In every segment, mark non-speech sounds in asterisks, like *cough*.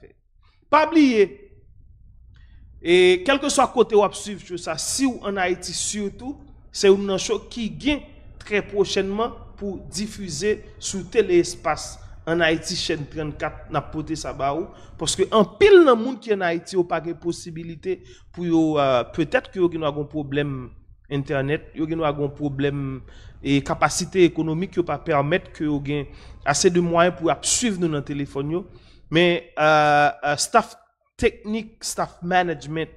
fait. Pas oublier, et quel que soit côté où vous ça, si vous en Haïti surtout, c'est une chose qui vient très prochainement pour diffuser sur télé-espace en Haïti, chaîne 34, n'a poté Parce que en pile dans le monde qui est en Haïti, n'a pas de possibilité pour euh, peut-être que vous avez un problème internet, vous avez un problème et capacité économique qui ne permettre que vous avez assez de moyens pour suivre dans le téléphone. Mais euh, euh, staff technique, staff management,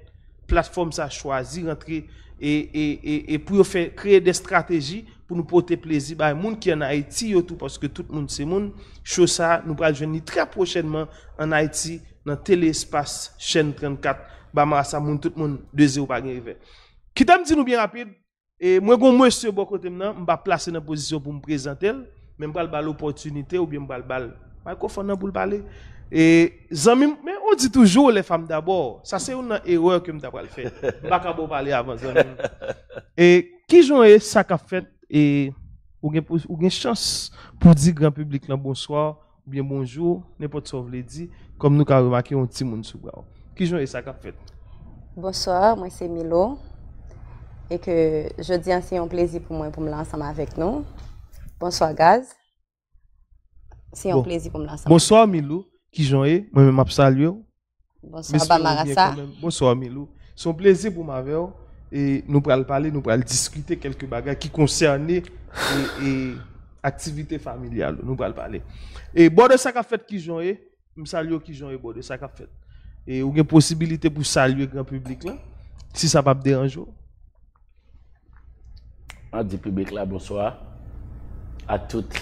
plateforme ça choisi, rentrer et, et, et, et pour faire, créer des stratégies pour nous porter plaisir les monde qui en Haïti, tout parce que tout le monde c'est monde. Chose ça, nous allons venir très prochainement en Haïti, dans Téléespace chaîne 34. Bah, ça, tout le monde, de zéro pas arriver. Qui t'aime dit nous bien rapide, et moi, je monsieur bon côté maintenant, placer dans position pour me présenter, je vais l'opportunité ou bien je vais le microphone pour parler. Et mais on dit toujours les femmes d'abord. Ça, c'est une erreur que je vais faire. *laughs* Je ne vais pas parler avant. Et qui joue ça qu'a fait et ou une chance pour dire grand public bonsoir ou bien bonjour, n'importe quoi vous le dit comme nous avons remarqué un petit monde sous bras. Qui joue ça qu'a fait? Bonsoir, moi c'est Milo. Et que je dis hein, c'est un plaisir pour moi pour me lancer avec nous. Bonsoir Gaz. C'est un plaisir pour me lancer. Bonsoir Milo qui j'en ai, moi-même, je salue. Bonsoir, Bamarassa. Bonsoir, Milou. C'est un plaisir pour ma vie. Et nous pourrons parler, nous pourrons discuter quelques bagages qui concernaient l'activité familiale. Nous pourrons parler. Et bon de ça qu'a fait qui j'en ai, e, je salue qui j'en ai, e bon de ça qu'a fait. Et vous avez possibilité pour saluer grand public là, si ça va pas déranger. On dit public là, bonsoir à toutes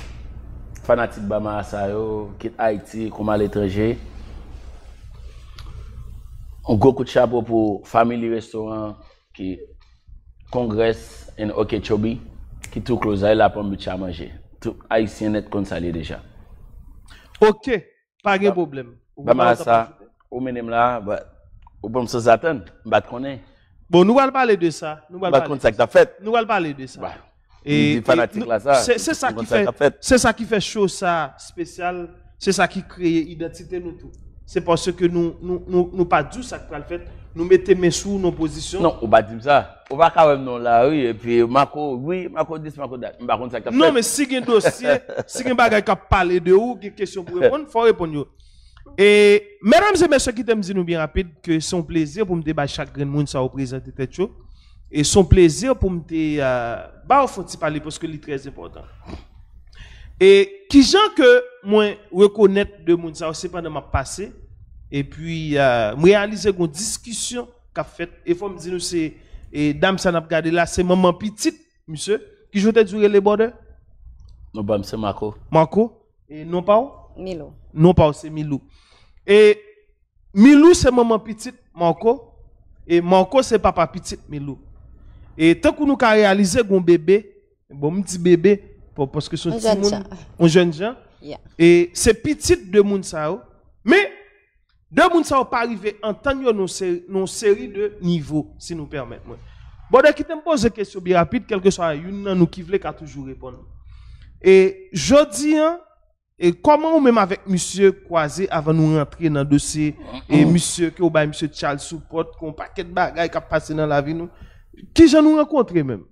fanatique Bamasa, quitte Haïti, comme à l'étranger. on gros coup de chapeau pour Family Restaurant, qui Congrès en Okechobi, qui tout close là pour me à manger. Tout haïtien est comme déjà. OK, pas de problème. Bamasa, au minimum là, au bon se attendre, je ne connais Bon, nous allons parler de ça. Nous allons parler de ça. Nous allons parler de ça. Et, C'est ça, ça qui fait chose ça, spécial. C'est ça qui crée identité nous tous. C'est parce que nous nous, nous, pas dû ça qu'on fait. Nous mettons mes sous nos positions. Non, on va dire ça. On va quand même non la rue et puis Marco, oui, Marco dit, Marco date. Non, mais si un dossier, *laughs* si il y a un bagage qui parle de où, qui question pour répondre, il faut répondre. Et mesdames et messieurs qui t'aiment, nous bien rapide que c'est un plaisir pour me débattre chaque grand monde, ça représente tête chaud et son plaisir pour me dire euh, bah faut parler parce que c'est très important et qui gens que moi reconnaître de mon ça c'est pendant ma passé et puis euh, réaliser qu'on discussion qu'a fait et faut me dire c'est et dame ça n'a gardé là c'est maman petite monsieur qui je te les bords non c'est bah, Marco Marco et non pas Milou. non pas c'est Milou et Milou c'est maman petite Marco et Marco c'est papa petite Milou et tant que nous a réalisé un bébé, bon petit bébé, parce que son petit monde, un jeune gens, et c'est petit de monde ça, oh. mais de monde ça pas arrivé en tant que nos série de niveaux, si nous permettons. Bon, dès qui te poser une question bien rapide, quel que soit une, nous qui toujours répondre. Et je dis, hein, et comment même avec monsieur Croisé avant nous rentrer dans le dossier, et oh. monsieur, que monsieur Charles Support, qu'on paquet de bagages qui a passé dans la vie nous. Qui j'en ai rencontré même?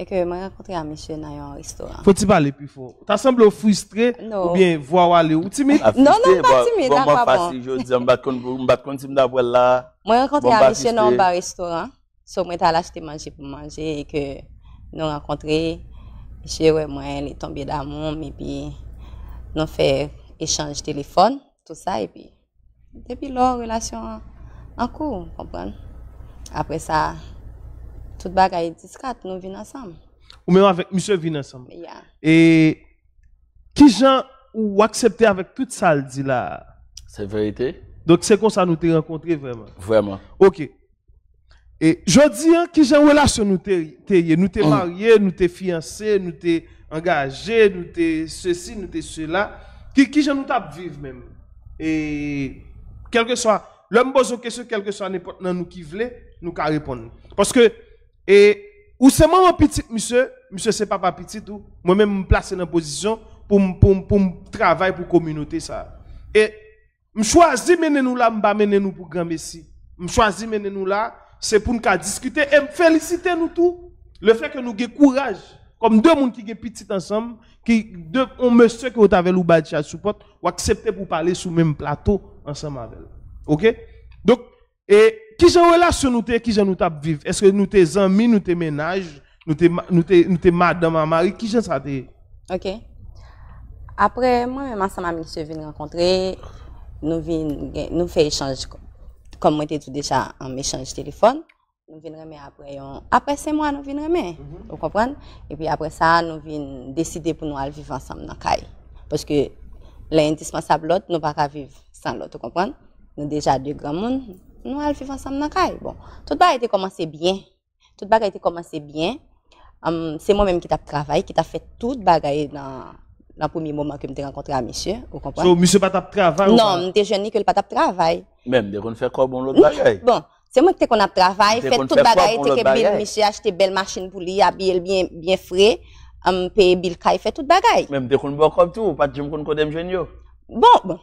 Et que je me rencontré à monsieur dans un restaurant. Faut-il parler plus fort? T'as semblé frustré ou bien voir aller ou timide? Ah, non, non, pas timide. Bon, moi, hein, facile, je dis, je ne vais pas là. Moi, rencontré un monsieur dans un bar restaurant. So, moi, t'as acheté manger pour manger et que nous rencontré. Monsieur, ouais, moi, il est tombé d'amour, Et puis, nous fait échange téléphone, tout ça, et puis, depuis là, relation en cours, comprenez après ça, tout le monde est discret, nous vivons ensemble. Ou même avec monsieur, Vin ensemble. Et qui gens ou accepté avec toute ça, le dit là C'est vérité. Donc c'est comme ça que nous t'ai rencontré vraiment. Vraiment. Ok. Et je dis, hein, qui j'ai une relation, nous t'es nous marié, nous t'es fiancé, mm. nous t'es engagé, nous t'es ceci, nous t'es cela. Qui, qui j'ai nous tape vivre même. Et quel que soit, l'homme pose une question, quel que soit n'importe qui veut nous qu'à répondre. Parce que, et, ou c'est mon petit, monsieur, monsieur c'est papa petit, ou moi-même me place dans la position pour, pour, pour, travailler pour la communauté. Ça. Et, je choisis mener nous là, je mener nous pour grand Messie. Je choisis mener nous là, c'est pour nous discuter et féliciter nous tous. Le fait que nous avons courage, comme deux personnes qui sont petites ensemble, qui deux on monsieur qui avez ou à support, ou accepter pour parler sur le même plateau ensemble avec. OK? Donc, et qui sont relation nous qui sont nous vivre Est-ce que nous tes amis, nous tes ménages, nous tes nous madame à mari qui sont ça OK. Après moi même ensemble nous viens venir rencontrer, nous faisons nous fait échange comme moi était tout déjà en échange téléphone. Nous venons après après c'est moi nous venons mhm. Vous comprenez Et puis après ça nous venons décider pour nous aller vivre ensemble dans caille parce que l'indispensable l'autre nous pas vivre sans l'autre, vous comprenez Nous déjà deux grands monde nous allons vivre ensemble dans la caille. Bon, tout le monde a commencé bien. Tout le monde a commencé bien. c'est moi-même qui t'a travaillé, qui t'a fait tout le dans le premier moment que je me suis rencontré à monsieur. Vous comprenez? So, monsieur pas travail Non, je ne suis que le pas travail. Même, de faire quoi bon l'autre bagaille? Bon, c'est moi qui t'ai travaillé, fait tout le que bill, monsieur acheter belle machine pour lui, habillé bien, bien frais, um, payé bill, fait tout le Même, de qu'on bon comme tout, pas de jim qu'on connaît, Bon, bon.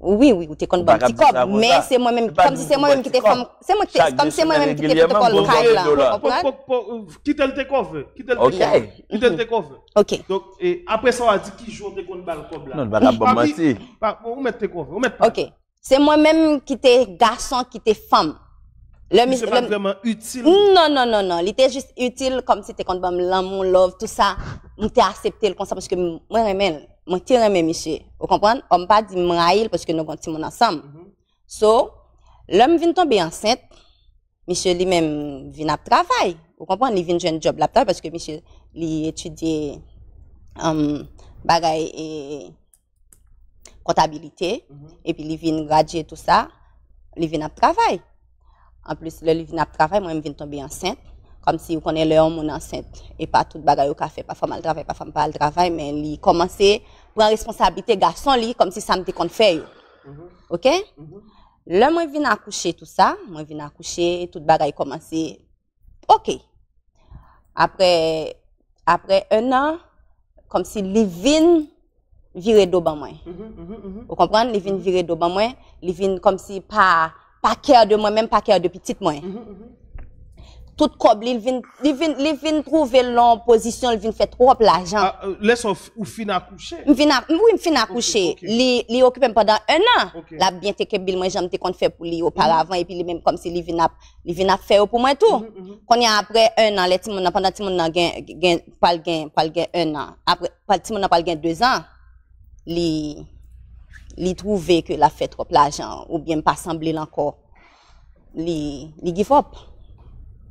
Oui, oui, ou t'es contre bon bah, petit mais c'est moi-même, bah, comme si c'est moi-même qui t'ai femme, c'est moi, comme c'est moi-même qui t'ai fait le caille là. Qui le coffre? Qui le coffre? Qui le coffre? Ok. Donc, après ça, on a dit qui joue t'es contre balle cob là. Non, balle à bon menti. On met on met Ok. C'est moi-même qui t'es garçon, qui t'es femme. Le C'est pas vraiment utile. Non, non, non, non. Il était juste utile comme si t'es contre l'amour, love, tout ça. On t'a accepté le concept parce que moi, même je suis un petit ami, M. Vous comprenez On ne peut pas dire maille parce que nous sommes tous ensemble. So, l'homme vient tomber enceinte. M. lui-même vient de travailler. Vous comprenez Il vient de faire un job parce que M. le étudie en um, choses et comptabilité. Mhm. Et puis, il vient de tout ça. Il vient de travailler. En plus, l'homme vient de travailler. Moi-même, je viens tomber enceinte comme si vous connaissez l'homme mon enceinte et pas toute bagaille au café pas femme au travail pas femme pas le travail mais il commençait prendre responsabilité garçon lui comme si ça me qu'on fait mm-hmm. OK mm-hmm. Là moi vient coucher tout ça moi vient accoucher toute bagaille commencer, OK après après un an comme si Livine virer d'oban moi mm-hmm, vous comprenez Livine virer d'oban moi Livine comme si pas pas cœur de moi même pas cœur de petite moi tout comme il vient, il vient, il vient trouver l'opposition, il vient faire trop l'argent. Ah, euh, laisse ou fin à coucher. Oui, il fin à coucher. Okay, okay. Il occupe pendant un an. La bien te que Bill, moi j'aime te qu'on fait pour lui auparavant, et puis lui même comme s'il il vient à, il vient à faire pour moi tout. Mm mhm, mhm. Quand il y a après un an, les timons, pendant timons, n'a gain, pas le gain, pas le gain un an. Après, timons, n'a pas le gain deux ans. Li, li trouver que la fait trop l'argent, ou bien pas sembler encore. Li, li give up.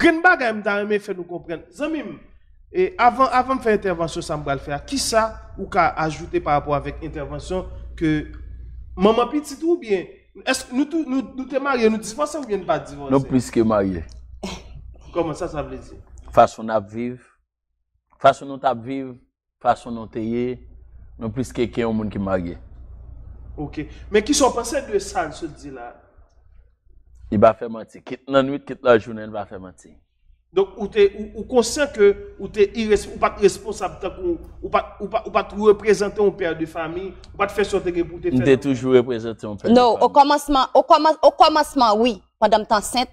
Je ne m pas faire e, fè comprendre et avant avant de faire intervention ça faire. Qui ça ou ajouter par rapport avec intervention que maman petite ou bien est-ce que nous nous nous te marié, nous ne ou bien pas divorcer Non plus que marié. *laughs* Comment ça ça veut dire Façon d'habiter. vivre. Façon nous vivre, façon nous t'ayer, non plus que quelqu'un monde qui marié. OK. Mais qui sont passés de ça ce dit là il va faire mentir. Quitte la nuit, la journée, il va faire mentir. Donc, ou t'es ou, conscient que ou t'es pas responsable ou, pas ou pas ou pas représenter un père de famille, ou pas de faire sortir pour te faire. T'es toujours représenté un père. Non, de au commencement, au commencement, au commencement oui, pendant que enceinte.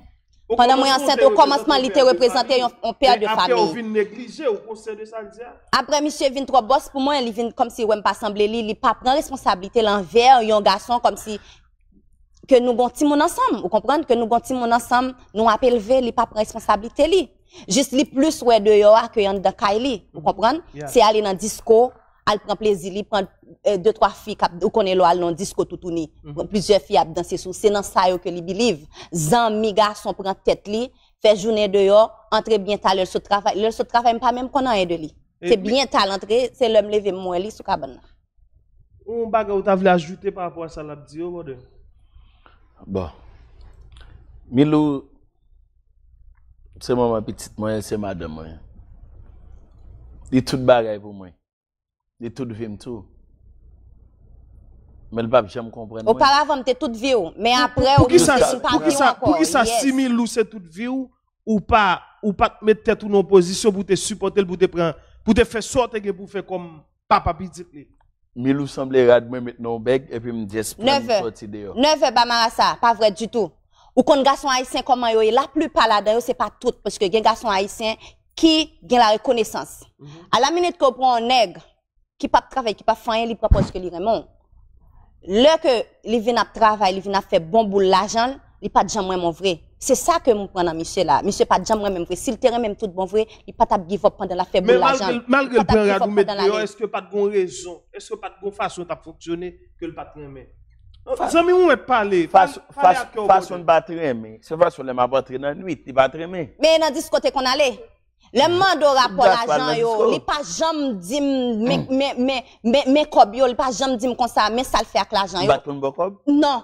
Pendant que enceinte, au commencement, il était représenté un père de famille. Après, on négliger au conseil de ça Après monsieur vient trop boss pour moi, il vient comme si n'avez pas semblé, il pas prend responsabilité envers un garçon comme si que nous gonti mon ensemble, vous comprenez que nous gonti mon ensemble, nous appel élevé les pas responsabilité li. Juste li plus ouais dehors que en dans Kylie, vous comprenez C'est aller dans disco, elle prend plaisir, li prend euh, deux trois filles qui ou connaît l'al dans disco tout Mm Plusieurs filles à danser sous, c'est dans ça que li believe. zanmi garçon prend tête li, fait journée dehors, entrer bien tard leur travail, leur travail pas même qu'on en de li. C'est bien tard l'entrée, c'est l'homme lever moi li sous cabane. On bagage ou t'a voulu ajouter par rapport à ça l'a dit Bon, Milou, c'est ma petite, moi, c'est madame, moi. Il tout bagaille pour moi. Il tout film tout. Mais le pape, j'aime comprendre. Auparavant, tu toute vie, mais après, pour qui ça, pour qui ça, pour qui ça, si Milou, c'est toute vie ou pas, ou pas mettre tête en opposition pour te supporter, pour te prendre, pour te faire sortir, pour faire comme papa petit. Milou semblait rad moi maintenant bec et puis me dit de sortir dehors. 9 heures pas marasa, pas vrai du tout. Ou quand garçon haïtien comment yo e la plupart là dedans c'est pas tout parce que gen garçon haïtien qui gen la reconnaissance. À mhm. la minute qu'on prend un nègre qui pas travail, qui pas faire il parce que il remon. Là que il vient à travailler, il vient à faire bon boule l'argent, il pas de jamais mon vrai. C'est ça que nous prenons, monsieur, là. Monsieur, pas de jambes, même vrai. Si le terrain, même tout bon vrai, il pas de give up pendant la faible Mais malgré, malgré le plan radou, est-ce que pas de bonne raison, est-ce que pas de bonne façon t'a fonctionner que le patron met? Zami, on Face, face, Façon de battre, mais c'est façon m'a battre dans la nuit, il battre, mais. Mais dans discothèque qu'on allait. Le mando hmm. rapport l'argent yo, Il pas jamais dit hmm. mais mais mais mais kob yo, il pas jamais dit comme ça, mais ça le fait avec l'argent yo. Non.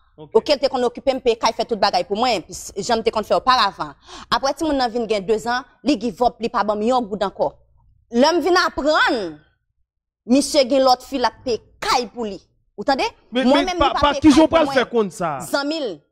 Auquel tu qu'on occupé, fait toute bagaille pour moi, puis j'aime te qu'on fait auparavant. Après, si mon nan 2 ans, li give up, li pa bon million goud encore. L'homme vient apprendre, monsieur gen l'autre fille la pour lui. Vous entendez? Moi-même, faire ça?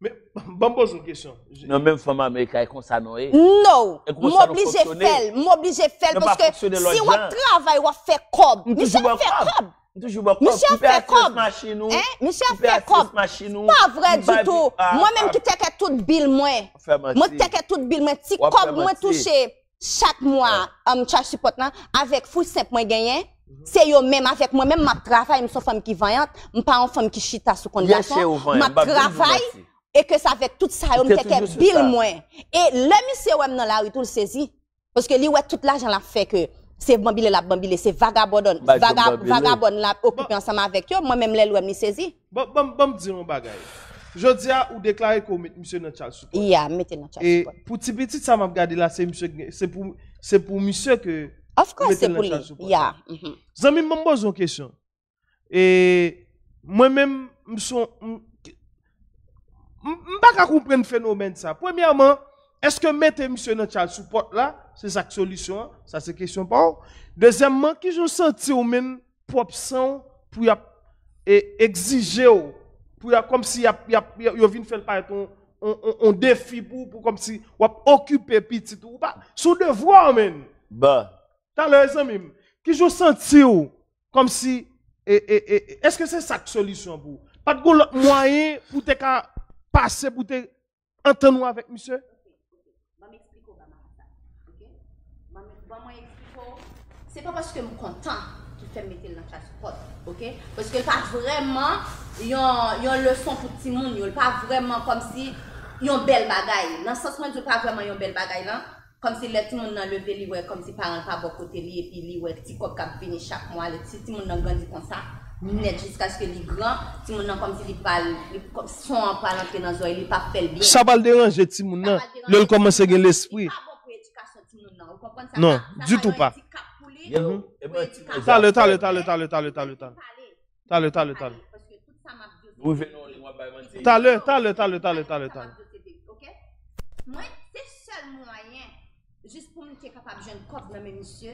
Mais, *laughs* bon, pose une question. Non, même femme américaine, comme ça, non. Eh? Non, m'oblige faire, m'oblige faire, parce que si on travaille, on fait cob. Monsieur fait cob. Monsieur fait cob. Monsieur hein? fait cob. Pas vrai du tout. Ah, moi-même ah. qui t'ai tout bill, moi. Moi, t'ai tout bill, moi. Si cob, moi touché chaque mois, Chaque hum, support, hein, avec fou simple, moi gagné. C'est yo même avec moi-même, ma travail, je suis femme qui vaillante, je suis pas une femme qui chita sous condition. ma bah, travail et que ça fait tout ça, il était pile moins. Et le monsieur dans la rue, tout le saisi. Parce que lui, ouais, tout l'argent l'a fait que c'est bambilé la bambilé, c'est vagabond. Bah, vagabond l'a occupé ensemble avec eux. Moi-même, les lois, saisi. Bon, bon, bon, dis-moi un Je dis à ou déclarer que monsieur dans Charles Support. Yeah, mettez dans Charles Support. Et pour petit petit, ça m'a regardé là, c'est monsieur, c'est pour, c'est pour monsieur que. Of course, c'est pour lui. Yeah. Mhm. Zami, je me pose une question. Et moi-même, je suis pas comprendre le phénomène ça. Premièrement, est-ce que mettre monsieur dans sous porte là, c'est sa solution, ça c'est question pas. Deuxièmement, qui je senti au même propre pour y e, exiger pour comme si y a vient faire un on, on, on, pour, comme si on occuper petit ou pas. Sous devoir, même. Bah. T'as raison même. qui je senti comme si, e, e, est-ce que c'est ça solution pour Pas de moyen pour te passé pour te entendre avec monsieur? C'est pas parce que je suis content qu'il fait mettre dans la sport, ok? Parce que pas vraiment, y a une leçon pour tout le monde, pas vraiment comme si il y a une belle bagaille. Dans ce sens où pas vraiment une belle bagaille hein? comme si les tout le monde dans le levé, comme si les parents pas bon côté, et puis les petits copains qui finissent chaque mois, les petits monde grandit comme ça jusqu'à ce que les grands, si mon comme si son pas dans il pas le bien. Ça va le déranger Le commence l'esprit. Non, du tout pas. T'as le le le le le le le le le le le le le le le Jist pou mwen fye kapap jen kod nan mwen monsye,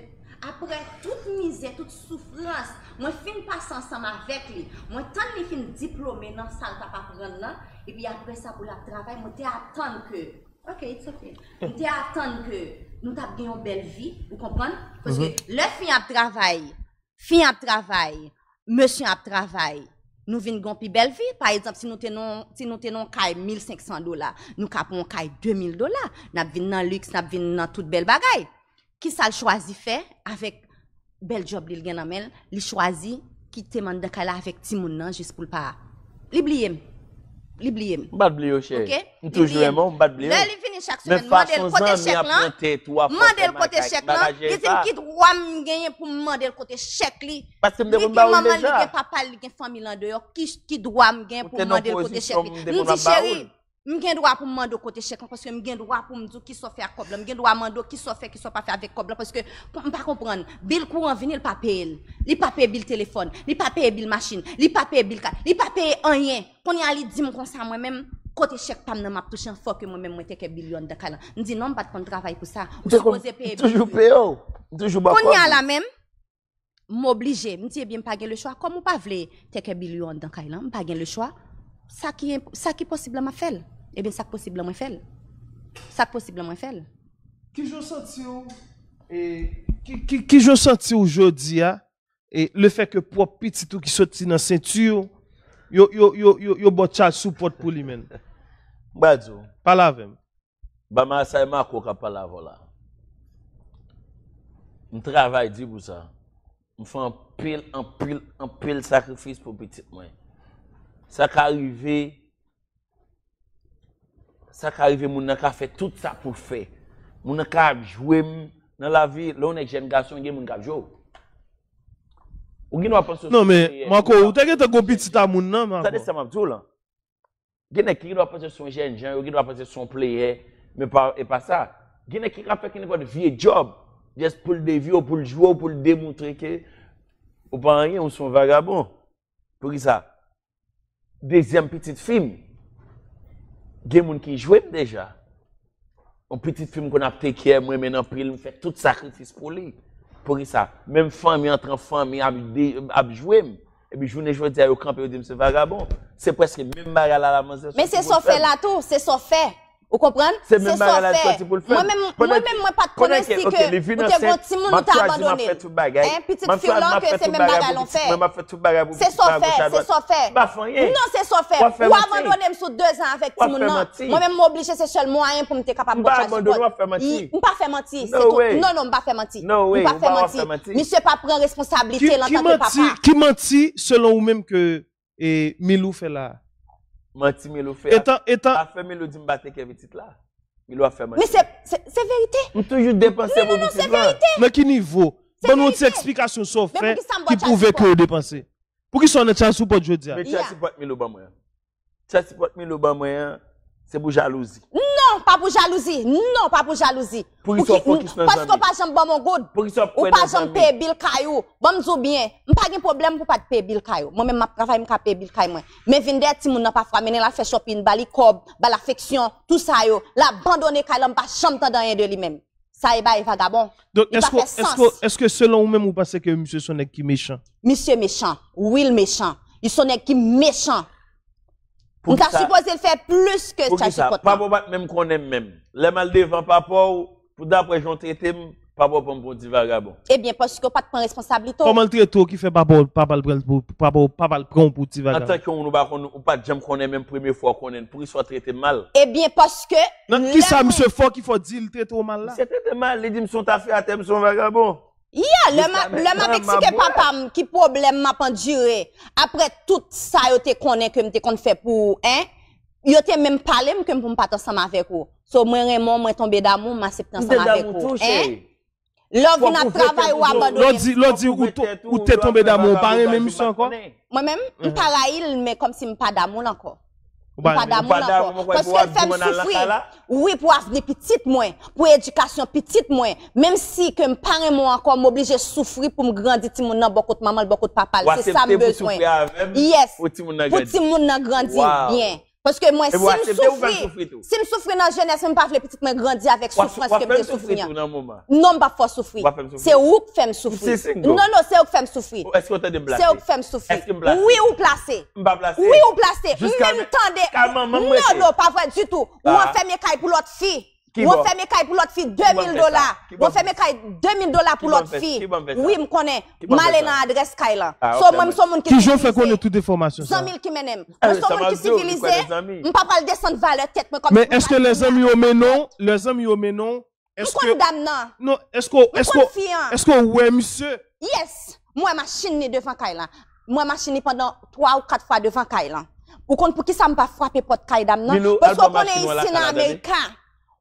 apre tout mize, tout souflans, mwen fin pas ansanman vek li. Mwen tan mwen fin diplome nan sal tap ap ron nan, epi apre sa pou la travay, mwen te atan ke, ok, it's ok, mwen te atan ke nou tap genyon bel vi, mwen kompon? Koske mhm. le fin ap travay, fin ap travay, monsye ap travay. nous venons plus belle vie. Par exemple, si nous tenons si nous tenons 1500 dollars, nous capons 2000 dollars. Nous venons dans luxe, nous venons dans toute belle bagaille. Qui ça choisi choisit avec belle job li gen amel, li choisi quitter manda kala avec timoun nan juste pour le pas. Li bliye. Li bliye. M'bat Toujours aimant, chaque semaine. Mandez le côté chèque là. Mandez le côté chèque là. Il dit qui droit me gagner pour demander le côté chèque là. Parce que me demande les maman, il papa, il famille en dehors. Qui qui droit me gagner pour demander le côté chèque là. Me dit chérie, me gagne droit pour demander le côté chèque parce que me gagne droit pour me dire qui soit fait avec cobble. Me gagne droit demander qui soit fait qui soit pas fait avec cobble parce que me pas comprendre. Bill courant venir le pas payer. Il pas payer bill téléphone, il pas payer bill machine, il pas le bill, il pas paye rien. Qu'on y a dit moi comme ça moi-même. Quand je pam nan pas je de dit non pas de pas Toujours ça. *laughs* toujours payer, toujours oh. payer, toujours pas. On la même. M'obliger, me eh pas le choix. Comme je de le ça qui ça qui possible m'a fait et eh bien, ça possible m'a Ça Ça fel. Qui je senti oh? possible, qui je qui qui senti ah? le fait que pour petit tout qui dans dans ceinture yo, yo, yo, yo, yo bot chaj support pou li men. Bazo. Palavem. Ba ma asay mako ka palavo la. M travay di pou sa. M fè an pil, an pil, an pil sakrifis pou pitit mwen. Sa ka arrive, sa ka arrive moun nan ka fè tout sa pou fè. Moun nan ka ap dans nan la vi, loun ek jen gason gen moun ka jouer. Ou gen nou apanse non, sou jen jen, ou e gen nou apanse sou player, men e pa sa. Gen e nou apanse sou jen jen, ou gen nou apanse sou player, men pa sa. Dezyem petit film, gen moun ki jwem deja. Ou petit film kon ap teke, mwen men an pril, mwen fè tout sa kritis pou li. Pour ça, même famille entre famille a joué. Et puis, journée, je dis dire au camp, et je dis, c'est vagabond. C'est presque même bagarre à la maison. Mais c'est ça fait là tout, c'est ça fait. Vous comprenez C'est même pas la petite pour faire. Moi-même, moi pas de connaissance. que les finances, hein, c'est mon petit monde qui a abandonné. Petit fiolant que c'est même pas la faire. fait tout bagage. C'est ça bah, fait. c'est ça fait. Bah, non, c'est ça faire. Ou abandonner sous deux ans avec tout le monde. Moi-même, m'obliger, c'est seul moyen pour me capable de bah, faire. Je ne vais pas faire mentir. Je ne vais pas faire mentir. Non, non, je ne vais pas faire mentir. Non, oui. Je ne vais pas faire mentir. Je ne pas prendre responsabilité. Qui mentit selon ou même que et eh, Milou fait là Menti Melo fait. Étant, étant. A fait Mélodie m'battre qui petite là. Melo a fait mentir. Mais c'est c'est vérité. On toujours dépenser pour petite là. Non, c'est vérité. Mais qui niveau? Bon, nous une explication sur fait qui pouvait que dépenser. Pour qui sont les chasse ou pas, je veux dire? Mais chasse ou pas, Melo, bah, moi. Hein. Chasses ou pas, Melo, bah, moi. Hein. C'est pour jalousie. Non, pas pour jalousie. Non, pas pour jalousie. Pour Parce que pas j'aime bon mon goût. Pour Ou pas j'aime payer bill caillou. Bon me bien, m'ai pas de problème pour pas payer bill caillou. Moi même m'a travail m'ka payer bill caillou Mais vinde ti moun n'a pas framener la fait shopping, bali cob, bal affection, tout ça yo. L'abandonner caillou pas chambre dans rien de lui-même. Ça y est vagabond. Donc est-ce que est-ce que est que selon vous même vous pensez que monsieur Sonek qui méchant Monsieur méchant, oui il méchant. Il sonne qui méchant. On ta supposé le faire plus que ça ça, Pas pour battre même qu'on aime même. Les mal devant papa ou, pour d'après j'en traité, papa pour bon petit vagabond. Eh bien, parce que pas de responsabilité. Comment le traité qui fait pas papa pas pour, pas pour, le pour petit vagabond. En qu'on nous pas, ou pas de qu'on aime même première fois qu'on aime, pour y soit traité mal. Eh bien, parce que. Non, qui ça, monsieur Fort, qui faut dire le traité mal là? C'est traité mal, il dit, me sont affaires à terme, son vagabond. Ya, lèm avèk si ke papam ki problem mapan jire, apre tout sa yo te konen kem te kon fè pou, hein, yo te mèm pale mèm kem pou mpata san ma vèk ou, sou mwen remon mwen tombe damou, masep tan san ma vèk ou, hein, lò vina travay ou abadouye. Lò di ou te tombe damou, pare mèm msè anko? Mwen mèm mpara mhm. il mèm kom si mpata damou lanko. Parce que souffrir. Oui, pour avenir petite moins, pour éducation petite moins. même si que me parents moi encore m'obliger souffrir pour me grandir petit mon nan beaucoup de maman, bon côté papa, c'est ça besoin. Yes. Pour petit mon grandir bien. Parce que moi, si je souffre, si je souffre dans la jeunesse, je ne veux pas que je grandi avec souffrance que je souffre. Non, je ne pas souffrir. C'est où que je souffrir, Non, non, c'est où que je souffre. Est-ce que tu des blagues C'est où que je souffrir, Oui, ou placé. Oui, ou placé. Même temps de... Non, non, pas vrai du tout. Moi, je ah. fais mes cailles pour l'autre fille. Vous faites mes cailles pour l'autre fille 2000 dollars. Vous faites mes cailles 2000 dollars pour l'autre fille. Oui, je connais. Je ah, So Qui qui de formasyon sa. pas Je Mais est-ce que les amis le menon, le Est-ce menon, les ce que les Non, les que? Hein? Est-ce que ouais, Monsieur? Yes. Moi, Est-ce devant kay Moi, Moi machiné pendant 3 ou 4 fois devant Kaila. lan. Pour est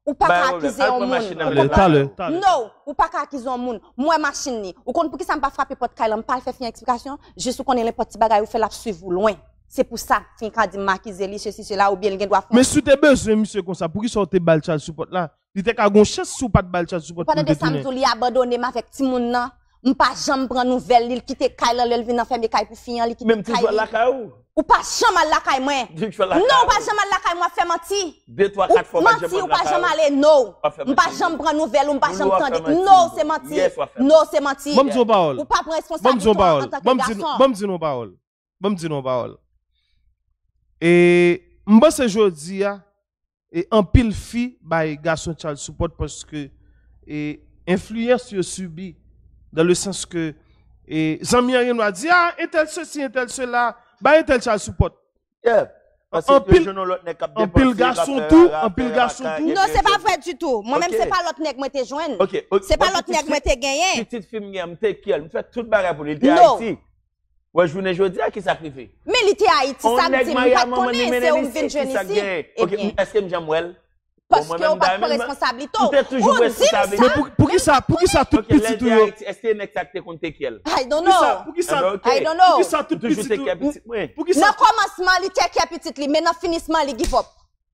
ou pas ka bah, akize un monde. Non, ou pas ka akize un moun. Moi, machine, ni. Ou kon pou ki sa pas frape pot ka, lèm pa l fè fin explication, je qu'on konen lè poti bagay ou fè la suivou loin. C'est pour ça fin quand dit maquiser li ceci cela ou bien quelqu'un doit faire. Mais si t'es besoin monsieur comme ça pour qui sorte balchal support là, il t'es qu'à gon chance sous pas de balchal support. Pendant des samedi il abandonné avec petit monde là. Mpa janm bran nouvel li li kite kailan li li vinan fèm li kailan li kite kailan li. Mèm ti jwa lakay non, ou? Mpa janm al lakay mwen. Non mpa janm al lakay mwen fèm an ti. Manti ou mpa janm alè nou. Mpa janm bran nouvel ou mpa janm tan de. Nou se manti. Nou se manti. Mpam non, di nou baol. Mpam di nou baol. Mpam di nou baol. Mpam di nou baol. E mpam se jwo di ya. E an pil fi bayi e, gason chal support pwoske e influyers yo subi dans le sens que, et jean Ariel nous a dit, ah, un tel ceci, un tel cela, bah, un tel ça support en pile, en pile garçon tout, en pile garçon tout. Non, c'est pas vrai du tout. Moi-même, c'est pas l'autre nèg moi t'ai joigne. Okay. C'est pas l'autre nèg moi t'ai gagné. Petite fille, je me kill, me fait toute bagarre pour l'idée Haïti. Ouais, je venais jeudi à qui sacrifie. Mais l'idée Haïti, ça me dit, je ne connais pas, c'est où je viens ici. Est-ce que je j'aime elle? Poske ou pat koreskonsabli tou. Ou di nou sa. Pou ki sa tout pititou yo? Ah, I don't know. Pou ki sa tout pititou. Na koman seman li tek ya pitit li. Men na finisman li give up.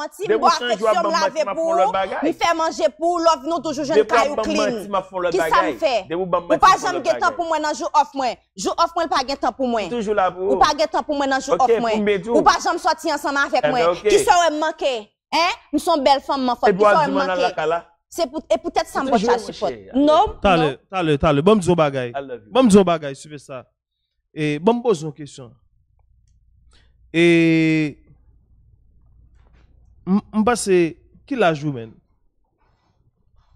menti, je bois affection, je lave pour me fait manger pour l'offre, nous toujours jeune caillou clean. Qui ça me fait? Ou pas jamais de temps pour moi dans jour off moi. Jour off moi, pas de temps pour moi. Toujours là pour Ou pas de temps pour moi dans jour off moi. Ou pas jamais sorti ensemble avec eh moi. Ben, qui serait manquer? Hein? Nous sommes belles femmes, ma femme. Eh ben, qui serait manquer? C'est pour, et peut-être ça me va support. Non? Tale, tale, tale. Bon, dis-moi bagay. Bon, dis-moi bagay, suivez ça. Et bon, pose une question. Et. Mba se, ki lajou men?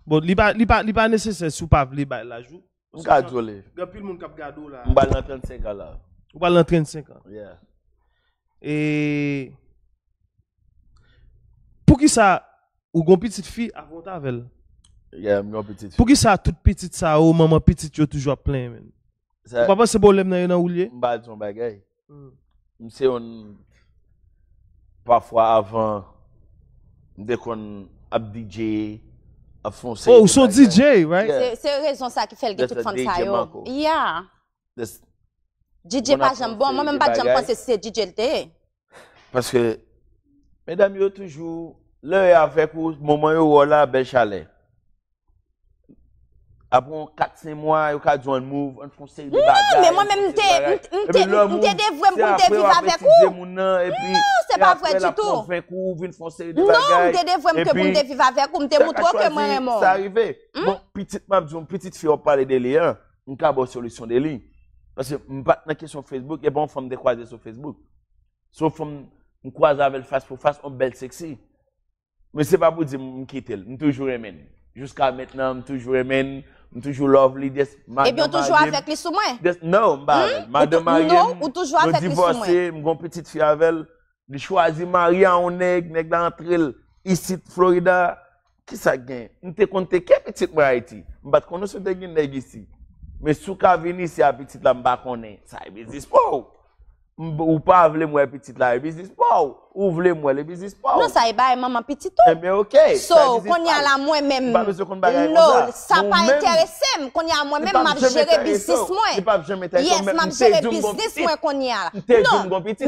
Bon, li ba nese se sou pav li lajou? Gado le. Gapil moun kap gado la. Mba lan 35 an la. Mba lan 35 an? Yeah. E... Pou ki sa, ou goun pitit fi avon ta vel? Yeah, moun pitit fi. Pou ki sa, tout pitit sa ou, moun pitit yo toujwa plen men? Mba se pou lem nan yon an ou liye? Mba zon bagay. Mse hmm. yon... Pafwa avon... Mbe kon ap DJ, ap fonsen. Ou oh, sou DJ, right? Se rezon sa ki felge tout fonsen yo. Ya. DJ pa jambon, mwen mwen pa jambon se se DJ lte. Paske, medam yo toujou, lè avèk ou mouman yo wò la bè chalè. après 4-5 mois, il a dit un move, un conseil de Non, mais moi-même, me suis devré vivre avec vous. Non, ce n'est pas vrai du tout. Je suis devré vivre avec vous. Je suis devré vivre avec vous. Ça arrive. Bon, petite femme, une petite fille, on parle de liens. On a une solution de liens. Parce que je suis question sur Facebook. Et bon, on fait des croisés sur Facebook. Sauf que je croise avec face pour face, on belle sexy. Mais ce n'est pas pour dire me je quitte. Je toujours aimé. Jusqu'à maintenant, je toujours aimé toujours lovely des madame Et bien toujours avec les sous moi Non, hmm? madame Marie. Non, ou toujours avec les sous moi. Divorcé, mon petite fille avec elle, choisi Marie en nèg, nèg d'entre elle ici de Florida. Qui ça gagne On te compte quel petit moi Haïti. On pas connaître ce nèg ici. Mais sous ca venir ici à petite là, on pas connaître. Ça existe pas. Ou pas voulez moi petite la e business business ou? voulez moi le business Non, ça y e ba maman maman tout Eh bien, ok. So, qu'on y a men. moi Pas Non, ça pas interesem. qu'on y a moi même m'a business moi Yes, ma jere business moi, konye ala. Nte joun kon pitit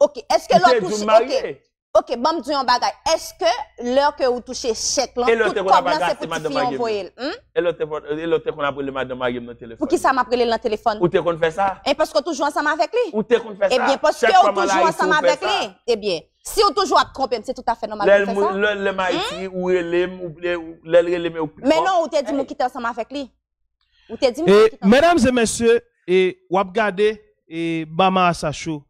ok. est-ce que si, ok. OK, bon, dis un bagage. Est-ce que l'heure que vous touchez chèque, là, tout comme là, c'est pour envoyer. Hmm? Et l'autre qu'on a pris le madame Mariam dans le téléphone. Pour qui ça m'a pris dans le téléphone? Ou t'es qu'on fait ça? Et parce que toujours ensemble avec lui. Ou t'es qu'on fait ça? Eh bien, parce que vous toujours ensemble avec lui. Eh, eh bien. Si ou toujours à lui, c'est tout à fait normal pou fè sa? Lè ou elem, ou elle lè elem, ou non, ou te dit mou et messieurs fèk li? Ou te et Bama Sachou.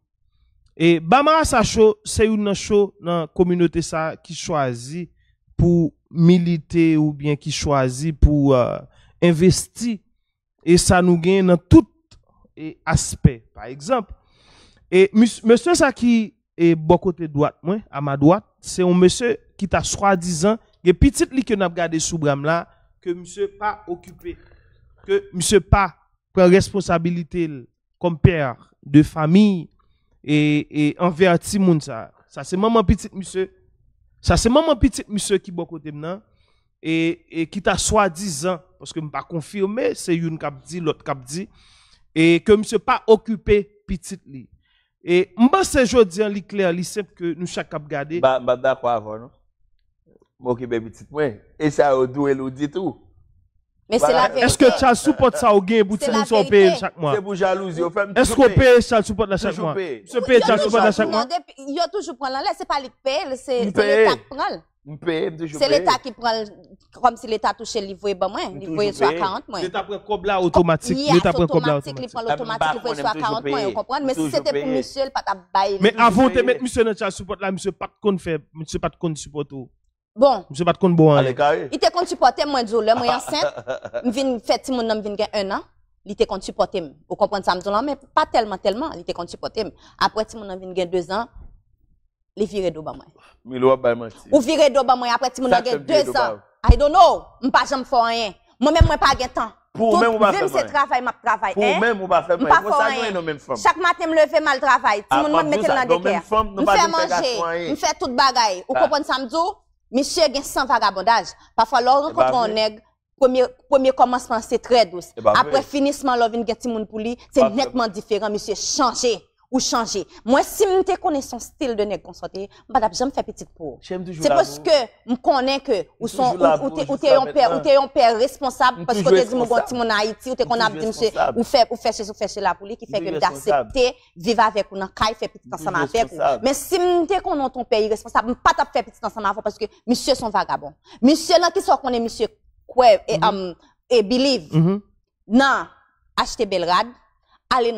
Et Bamara Sacho, c'est une chose dans la communauté ça qui choisit pour militer ou bien qui choisit pour euh, investir. Et ça nous gagne dans les aspect, par exemple. Et monsieur ça qui est côté droite, à ma droite, c'est un monsieur qui t'a soi-disant, il petite li que gardé sous bram là, que monsieur pas occupé, que monsieur pas prend responsabilité comme père de famille, et, et envers moun ça. Ça c'est maman petite monsieur. Ça c'est maman petite monsieur qui bon côté maintenant et, et qui t'a soi-disant parce que pas confirmé, c'est une cap dit l'autre cap dit et que monsieur pas occupé petite li. Et m'ba c'est jodi en li clair, li que nous chaque cap garder. Bah ba d'accord avant non. bébé petite moi et ça au doué l'ou dit tout. Mais c'est la vérité. Est-ce que tu as supporté ça au gain pour tout le monde payé chaque mois? C'est pour jalousie. Est-ce qu'on paye ça supporte la chaque mois? Ce paye Charles supporte chaque mois? Il y a toujours prendre là, n'est pas les paye, c'est l'État qui prend. C'est l'État qui prend, comme si l'État touchait le livre, ben moi, livre soit 40 mois. L'État prend cobla automatique. L'État prend cobla automatique. Il prend l'automatique, soit 40 mois, vous comprenez? Mais si c'était pour monsieur, il pas bail. Mais avant de mettre monsieur dans Charles support là, monsieur pas de compte faire, monsieur pas de compte supporte Bon, i te kontipote mwen djou lè, mwen yansent, mwen vin fè ti moun nan vin gen 1 an, li te kontipote mwen, ou kompon samdjou lan, mwen pa telman telman, li te kontipote mwen, apre ti moun nan vin gen 2 an, li vire do ba mwen. Milo ap bayman si. Ou vire do ba mwen, apre ti moun nan gen 2 an, ay dono, mwen pa jan mwen fò anyen, mwen mwen mwen pa gen tan, tout, mwen mwen se travay mak travay, an, mwen pa fò anyen, chak maten mwen leve mal travay, ti moun nan mwen metel nan deker, mwen fè manje, mwen fè tout bagay, ou kompon samdjou, Monsieur gen sans vagabondage. Parfois, l'on eh ben, rencontre un nègre, premier, premier commencement, c'est très douce. Eh ben, Après finissement, l'on vient gen pour lui, c'est nettement différent, monsieur, changé ou changer. Moi, si je connais son style de nègre consorté, bah, je ne fais faire petite pour. C'est parce que je connais que ou son ou t'es un père, ou t'es un père responsable parce que t'es dis mon petit mon Haïti ou t'es qu'on a dit monsieur ou fait ou fait chez ou fait chez la police qui fait que d'accepter vivre avec ou dans caille faire petit ensemble avec ou. Mais si je connais ton père irresponsable, pas t'a faire petit ensemble avec parce que monsieur son vagabond. Monsieur là qui sort connaît monsieur quoi et mhm. um, et believe. Mhm. Non, acheter Belgrade, aller